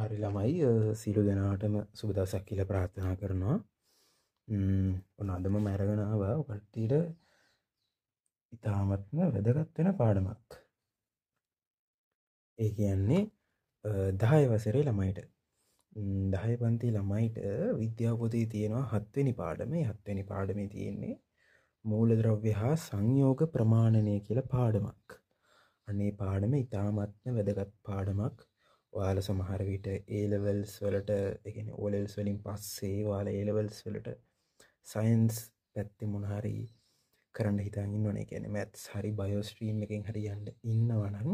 හරි ළමයි සිලු දෙනාටම සුබදසක් කියල ප්‍රාර්ථනා කරනවා ඔන්න අදම මැරගෙනාව කට්ටීට ඉතාමත්ම වැදගත්වෙන පාඩමක් ඒ කියන්නේ දහය වසරේ ළමයිට දහය පන්ති ළමයිට විද්‍යාපොතේ තියෙනවා හත්වෙනි පාඩමේ හත්වෙනි පාඩමේ තියෙන්නේ මූලද්‍රව්‍ය හා සංයෝග ප්‍රමාණනය කියල පාඩමක් අනේ පාඩම ඉතාමත්ම වැදගත් පාඩමක් ඔයාල සමහරවිට ඒලවල්ස් වලට එකන ඕලෙල්ස් වලින් පස්සේ වාල ඒලවල්ස් වලට සයින්ස් පැත්ති මොනහරි කරන්න හිතාගන්න ඕන එකැන මැත් හරි බයෝස්ට්‍රීම් එකින් හරි යන්න ඉන්නවනං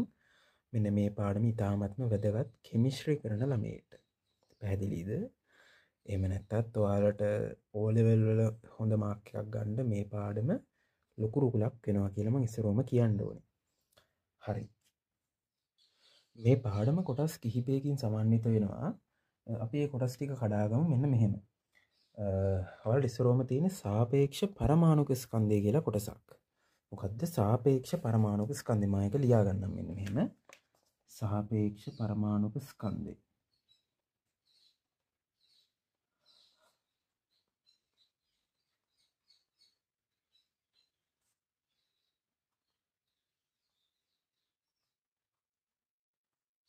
මෙන මේ පාඩම ඉතාමත්ම වැදගත් කෙමිශ්‍රී කරන ළමේට පැහැදිලීද එම නැත්තත් ඔයාලට ඕලෙවල්වල හොඳ මාක්කයක් ගණ්ඩ මේ පාඩම ලොකුරුකුලක් වෙනවා කියලම ඉස්සරෝම කියන්න ඕනේ හරි මේ පාඩම කොටස් කිහිපයකින් සමන්විත වෙනවා අපි ඒ කොටස් ටික කඩාගම මෙන්න මෙහෙම හවල් ඉස්සරෝම තියෙන සාපේක්ෂ පරමාණුක ස්කන්දය කියලා කොටසක් මොකක්ද සාපේක්ෂ පරමාණුක ස්කන්ධමායක ලියාගන්නම් මෙන්න මෙහෙම සාපේක්ෂ පරමාණුක ස්කන්දේ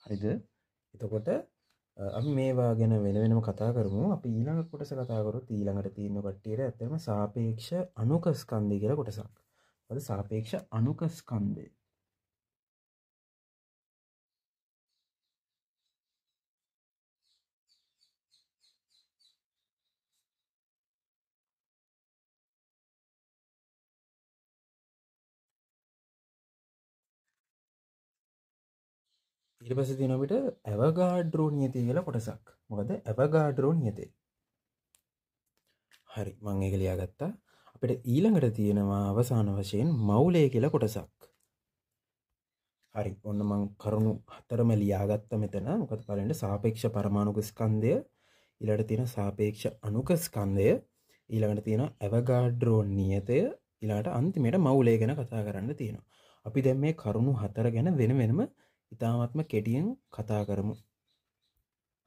හරිද එතකොට අපි මේවා ගැන වෙන වෙනම කතා කරමු අපි ඊළඟ කොටස කතා කරොත් ඊළඟට තියෙන කට්ටියට ඇත්තම සාපේක්ෂ අනුක ස්කන්ධය කියලා කොටසක්. මොකද සාපේක්ෂ අනුක ස්කන්ධය ඉරිපස තිනොමිට ඇවගාඩ්‍රෝ නියති කියලා කොටසක් මොකද ඇවගාඩ්‍රෝ නියතේ හරි මං ඒ කලයා ගත්තා අපිට ඊළඟට තියෙනවා අවසාන වශයෙන් මවුලේ කියලා කොටසක් හරි ඔන්න මං කරුණු හතරම ලියාගත්ත මෙතන මොකද පලට සාපේක්ෂ පරමාණුක ස්කන්දය ඉලට තියෙන සාපේක්ෂ අනුක ස්කන්දය ඊළඟට තියෙන ඇවගාඩ්‍රෝ නියතය ඉලාට අන්තිමයට මවුලේ ගැන කතා කරන්න තියෙනවා අපි දැම් මේ කරුණු හතර ගැන වෙන වෙනම ඉතාමත්ම කෙටියෙන් කතා කරමු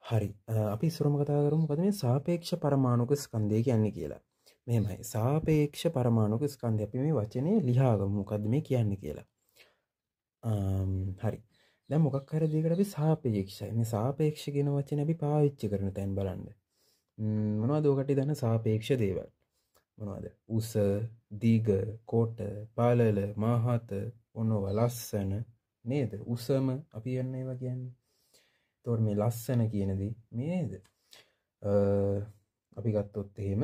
හරි අපි ඉස්සරම කතා කරමු මොකද මේ සාපේක්ෂ පරමාණුක ස්කන්ධය කියන්නේ කියලා මෙහෙමයි සාපේක්ෂ පරමාණුක ස්කන්ධය අපි මේ වචනේ ලියාගමු මොකද්ද මේ කියන්නේ කියලා හරි දැන් මොකක් හරි දෙයකට අපි සාපේක්ෂයි මේ සාපේක්ෂ කියන වචනේ අපි පාවිච්චි කරන තැන් බලන්න මොනවද ඔකට දන්න සාපේක්ෂ දේවල් මොනවද උස දීග කොට පාලල මහත ඔන්නව ලස්සන නේද උසම අපි යන්න ඒවා කියන්නේ තොට මේ ලස්සන කියනදී මේද අපි ගත්තොත් එහෙම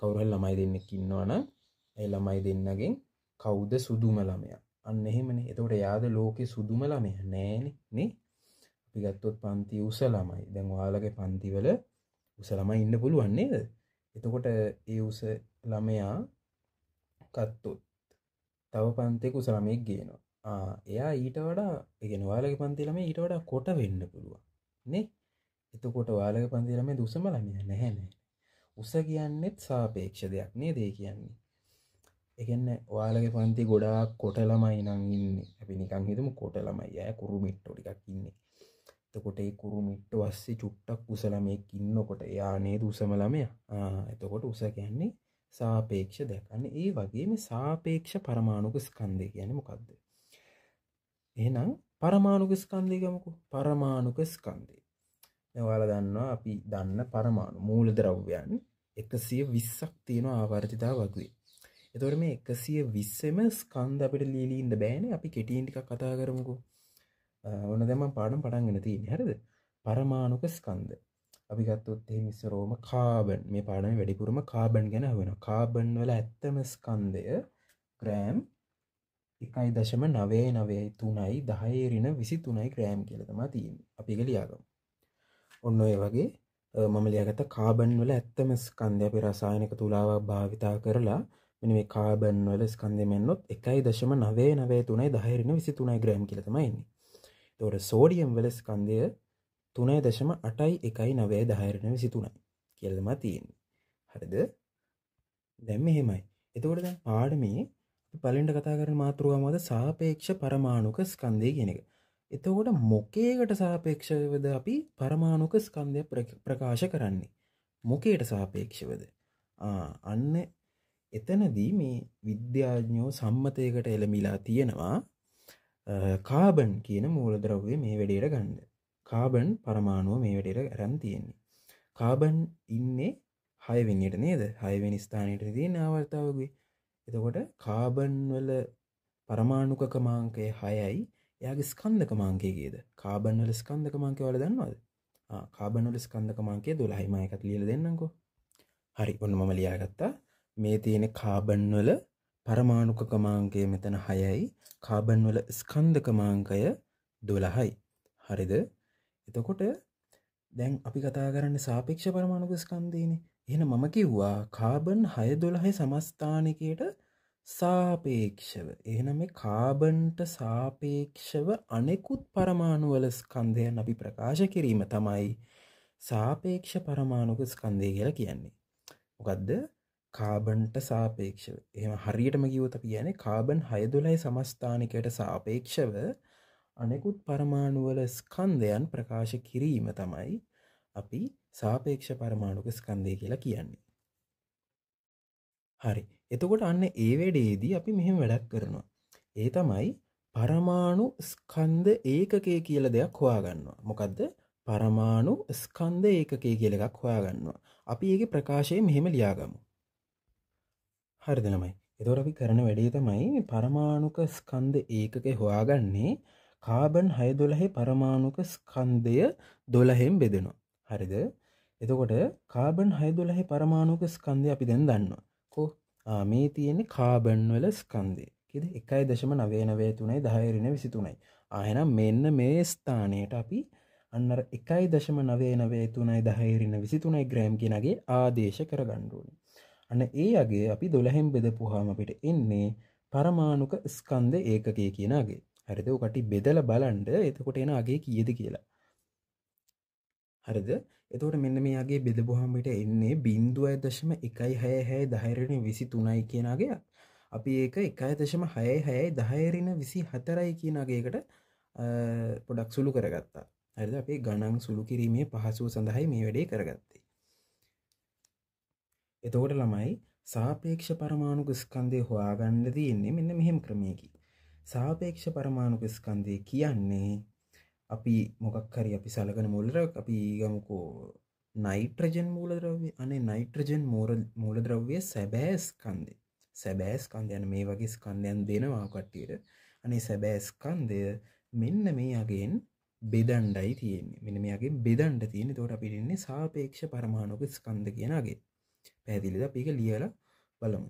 කවුරල් ළමයි දෙන්නෙක් ඉන්නවන ඒ ළමයි දෙන්නගෙන් කවුද සුදුම ළමයා අන්න එහෙමන එතකොට යාද ලෝකෙ සුදුම ළමය නෑන නේ අපි ගත්තොත් පන්ති උස ළමයි දැන් වාලගේ පන්තිවල උස ළමයි ඉන්න පුළුවන්නේද එතකොට ඒ උස ළමයා කත්තොත් තව පන්තෙක උස ළමයෙක් ගේනවා එයා ඊට වඩා එකෙන වාලක පන්තිලම ඊට වඩා කොට වෙන්න පුළුවන් නේ එතකොට වාලක පන්තිලම දුසම ලමින නැහැනෑ උස කියන්නෙත් සාපේක්ෂ දෙයක් නේ දේ කියන්නේ එකන්න වාලක පන්ති ගොඩාක් කොට ළමයි නං ඉන්න අපි නිකං හිතම කොට ළමයි ඇය කුරු මිට්ටෝ ටිකක් ඉන්නේ එතකොට ඒ කුරු මිට්ට වස්සේ චුට්ටක් උසලමයෙක් ඉන්නකොට යානේ දුසම ළමයා එතකොට උස කියන්නේ සාපේක්ෂ දෙයක් අන්න ඒ වගේම සාපේක්ෂ පරමාණුක ස්කන්දය කියන මොකක්ද එහෙනම් පරමාණුක ස්කන්ධය ගමකු පරමාණුක ස්කන්ධය ඔයාල දන්නවා අපි දන්න පරමාණු මූල ද්‍රව්‍යයන් එකසිය විස්සක් තියෙන ආවර්තිතා වගේ එතොර මේ එකසිය විස්සම ස්කන්ධ අපට ලීලීන්ද බෑන අපි කෙටියෙන්ටික් කතා කරමුකු ඔන්න දැම පාඩම් පටන්ගෙන තියෙන හැරද පරමාණුක ස්කන්ධ අපි ගත්තොත් එහි මිස්සරෝම කාබන් මේ පාඩම වැඩිපුරම කාබන් ගැන වෙන කාබන් වල ඇත්තම ස්කන්දය ග්‍රෑම් එකයි දශම නවේ නවේ තුනයි දහයේරින විසි තුනයි ක්‍රෑම් කියලතම තියෙන් අපි ගලියාගම් ඔන්න ඔය වගේ මමලියගත කාබන් වල ඇත්තම ස්කන්ධ අපි රසායනක තුලාවක් භාවිතා කරලා මෙ මේ කාබන් වල ස්කන්ධමෙන්න්නොත් එකයි දශම නවේ නවේ තුනයි දහයරින විසි තුනයි ග්‍රෑම් කියලතමයින්නේ තොට සෝඩියම් වල ස්කන්දය තුනයි දශම අටයි එකයි නවේ දහයරන විසි තුනයි කියලම තියෙන් හරිද දැම් මෙහෙමයි එතකොට දැන් පාඩමේ පලින්ට කතා කරන මාතෘවාමද සාපේක්ෂ පරමාණුක ස්කන්දය කියෙන එක. එතකොට මොකේකට සාපේක්ෂවද අපි පරමාණුක ස්කන්දය ප්‍රකාශ කරන්නේ. මොකේට සාපේක්ෂවද. අන්න එතනදී මේ විද්‍යාඥෝ සම්මතයකට එළමිලා තියෙනවා කාබන් කියන මූලදරව්වේ මේ වැඩේට ගණ්ඩ. කාබන් පරමාණුව මේ වැඩේට රැන් තියෙන්නේ. කාබන් ඉන්නේ හයවෙනිට නේද හයවෙනි ස්ථානයට තියෙන ආවර්තාවගේ එතකොට කාබන් වල පරමාණුකක මාංකය 6යි. එයාගේ ස්කන්ධක මාංකය කීයද? කාබන් වල ස්කන්ධක මාංකය ඔයාලා දන්නවද? ආ කාබන් වල ස්කන්ධක මාංකය 12යි. මම ඒකත් ලියලා දෙන්නම්කෝ. හරි. ඔන්න මම ලියාගත්තා. මේ තියෙන කාබන් වල පරමාණුකක මාංකය මෙතන 6යි. කාබන් වල ස්කන්ධක මාංකය 12යි. හරිද? එතකොට දැන් අපි කතා කරන්න සාපේක්ෂ පරමාණුක ස්කන්දයන එන මම කිව්වා කාබන් හය දොළහය සමස්ථානකයට සාපේක්ෂව එහනම කාබන්ට සාපේක්ෂව අනෙකුත් පරමාණුවල ස්කන්ධයන් අපි ප්‍රකාශ කිරීම තමයි සාපේක්ෂ පරමාණුක ස්කන්දය කියලා කියන්නේ මොකදද කාබන්ට සාපේක්ෂව එම හරියටම කිවත අපි කියන කාබන් හය දොළයි සමස්ථානකයට සාපේක්ෂව අනෙකුත් පරමාණුවල ස්කන්ධයන් ප්‍රකාශ කිරීම තමයි අපි සාපේක්ෂ පරමාණුක ස්කන්ධය කියලා කියන්නේ. හරි. එතකොට අන්න ඒ වැඩේදී අපි මෙහෙම වැඩක් කරනවා. ඒ තමයි පරමාණු ස්කන්ධ ඒකකය කියලා දෙයක් හොයාගන්නවා. මොකද්ද? පරමාණු ස්කන්ධ ඒකකය කියලා එකක් හොයාගන්නවා. අපි ඒකේ ප්‍රකාශය මෙහෙම ලියාගමු. හරිද ළමයි? එතකොට අපි කරන වැඩේ තමයි පරමාණුක ස්කන්ධ ඒකකේ හොයාගන්නේ කාබන් හය දොළහි පරමාණුක ස්කන්දය දොලහෙම් බෙදෙනවා. හරිද එතකොට කාබන් හය දොළහි පරමාණුක ස්කන්දය අපි දැන් දන්නවා. කෝ මේ තියෙන්නේ කාබන්වල ස්කන්දේ කිද එකයි දශම නවේනවේ තුනයි දහයරෙන විසිතුනයි. ආයනම් මෙන්න මේ ස්ථානයට අපි අන්නර එකයි දශම නවේනවේ තුනයි දහයරෙන විසිතුනයි ග්‍රෑම් කියෙනගේ ආදේශ කරගණ්ඩුවනි. අන්න ඒ අගේ අපි දොළහෙම් බෙදපුහාම අපිට එන්නේ පරමාණුක ස්කන්ද ඒකගේ කියනගේ හරිද කට බෙදල බලන්ඩ එතකොට එන අගේ කියද කියලා හරිද එතකොට මෙන්න මේගේ බෙදබොහමිට එන්නේ බින්දුව දශම එකයි හය හැයි දහරණ විසි තුනයි කියනගේ අපි ඒක එකයි දශම හය හැයි දහයරෙන විසි හතරයි කියනගේකට පොඩක් සුළු කරගත්තා හරිද අපේ ගණන් සුළු කිරීමේ පහසුව සඳහයි මේ වැඩේ කරගත්තේ එතකොට ළමයි සාපේක්ෂ පරමාණුක ස්කන්දය හොයාගන්න තියන්නේ මෙන්න මෙහෙම ක්‍රමයකි සාපේක්ෂ පරමාණුක ස්කන්ධය කියන්නේ අපි මොකක් හරි අපි සලකන මුල්රක් අපි ගමුකෝ නයිට්‍රජන් මූලද්‍රව්‍ය අනේ නයිට්‍රජන් මෝරල් මූලද්‍රව්‍ය සැබෑ ස්කන්දය සැබෑ ස්කන්ධයන මේ වගේ ස්කන්ධයන් දෙනවා කට්ටියට අනේ සැබෑ ස්කන්දය මෙන්න මේයගෙන් බෙදන්ඩයි තියෙන්නේ මෙන මේගේ බෙදන්ඩ තියෙන තොට පිටින්නේ සාපේක්ෂ පරමාණුක ස්කන්ධ කියනගේ පැදිලිද පික ලියල බලමු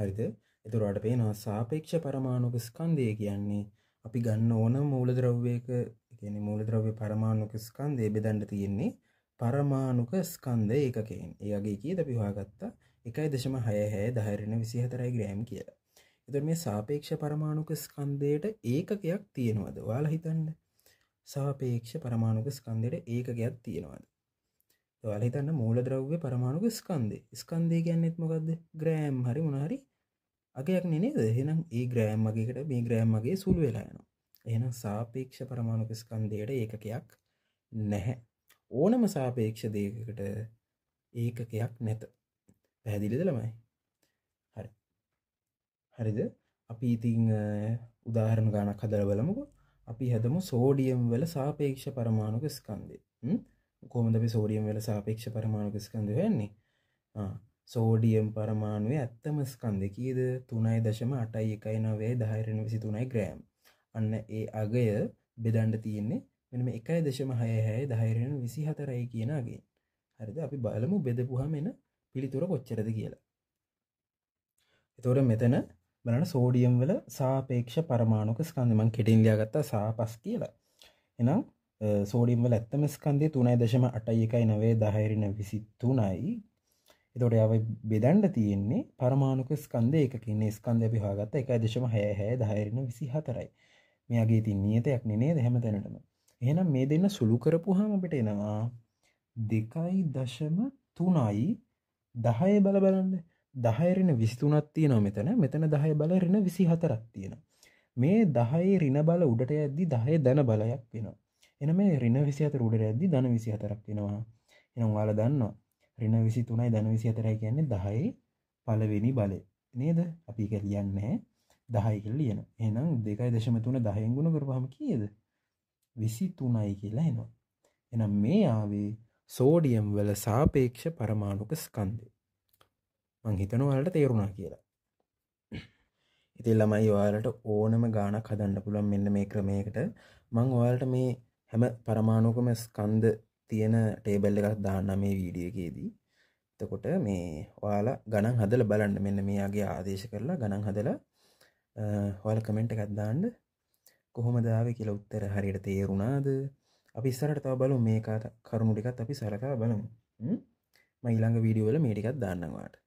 හරිද එතුරට පේනවා සාපේක්ෂ පරමාණුක ස්කන්දය කියන්නේ අපි ගන්න ඕන මූලද්‍රව්වයක කියන මූලද්‍රව්‍ය පරමාණුක ස්කන්දය බෙදන්ඩ තියෙන්නේ පරමාණුක ස්කන්ද ඒකකෙන් ඒගේ කිය දපිවාගත්තා එකයි දශම හය හැ දහරෙන විසිහතරයි ග්‍රෑම් කියලා එතුර මේ සාපේක්ෂ පරමාණුක ස්කන්දයට ඒකකයක් තියෙනවද වාල හිතන්න සාපේක්ෂ පරමාණුක ස්කන්දයට ඒකකයක් තියෙනවද වාල හිතන්න මූලද්‍රව්‍ය පරමාණුක ස්කන්දේ ස්කන්දේ කියන්නෙත් මොකක්ද ග්‍රෑම් හරි මොනහරි අගයක් නනේද එහෙනම් ඒ ග්‍රෑම් මගේකට මේ ග්‍රෑම් මගේ සුළු වෙලායනවා එහෙනම් සාපේක්ෂ පරමාණුක ස්කන්ධයට ඒකකයක් නැහැ ඕනම සාපේක්ෂ දේකට ඒකකයක් නැත පැහැදිලිද ළමයි හරි හරිද අපි ඉතිං උදාහරණ ගානක් හදර බලමුකු අපි හැදමු සෝඩියම් වල සාපේක්ෂ පරමාණුක ස්කන්දය කොමද අපි සෝඩියම් වල සාපේක්ෂ පරමාණුක ස්කන්ද වෙන්නේ සෝඩියම් පරමාණුවේ ඇත්තම ස්කන්ධ කීයද 3.819 10 23 ග්‍රෑම්. අන්න ඒ අගය බෙදන්න තියෙන්නේ මෙන්න මේ 1.66 10 24යි කියන අගයෙන්. හරිද? අපි බලමු බෙදපුවාම එන පිළිතුර කොච්චරද කියලා. එතකොට මෙතන බලන්න සෝඩියම් වල සාපේක්ෂ පරමාණුක ස්කන්ධය මම කෙටින් ලියාගත්තා සාපස් කියලා. එහෙනම් සෝඩියම් වල ඇත්තම ස්කන්ධය 3.819 10 23යි එතකොට යව බෙදන්න තියෙන්නේ පරමාණුක ස්කන්ධ ඒකකින් ස්කන්ධය අපි හොයාගත්ත 1.66 10 24යි. මෙයාගේ තියෙන නියතයක් නේ නේද හැමතැනටම. එහෙනම් මේ දෙන්න සුළු කරපුවාම අපිට එනවා 2.3යි 10 බල බලන්න 10 ඍණ 23ක් තියෙනවා මෙතන. මෙතන 10 බල ඍණ 24ක් තියෙනවා. මේ 10 ඍණ බල උඩට යද්දි 10 ධන බලයක් වෙනවා. එන මේ ඍණ 24 උඩට යද්දි ධන 24ක් වෙනවා. එහෙනම් ඔයාලා දන්නවා ඍණ 23යි ධන 24යි කියන්නේ 10යි පළවෙනි බලය නේද? අපි ඒක ලියන්නේ 10යි කියලා ලියනවා. එහෙනම් 2.3 10න් ගුණ කරපුවාම කීයද? 23යි කියලා එනවා. එහෙනම් මේ ආවේ සෝඩියම් වල සාපේක්ෂ පරමාණුක ස්කන්ධය. මං හිතනවා ඔයාලට තේරුණා කියලා. ඉතින් ළමයි ඔයාලට ඕනම ගාණක් හදන්න පුළුවන් මෙන්න මේ ක්‍රමයකට. මං ඔයාලට මේ හැම පරමාණුකම ස්කන්ධ තියෙන ටේබල් එකක් දාන්න මේ වීඩියකේදී එතකොට මේ ඔයාලා ගණන් හදල බලන්න මෙන්න මේයාගේ ආදේශ කරලා ගණන් හදලා හොල් කමෙන්ට් එකක් දාන්න කොහොමද ආවේ කියලා උත්තර හරියට තේරුණාද අපි ඉස්සරට තව බලමු මේ කරුණු ටිකත් අපි සලකා බලමු මම ඊළඟ වීඩියෝ වල මේ ටිකක් දාන්නම් ඔයාලට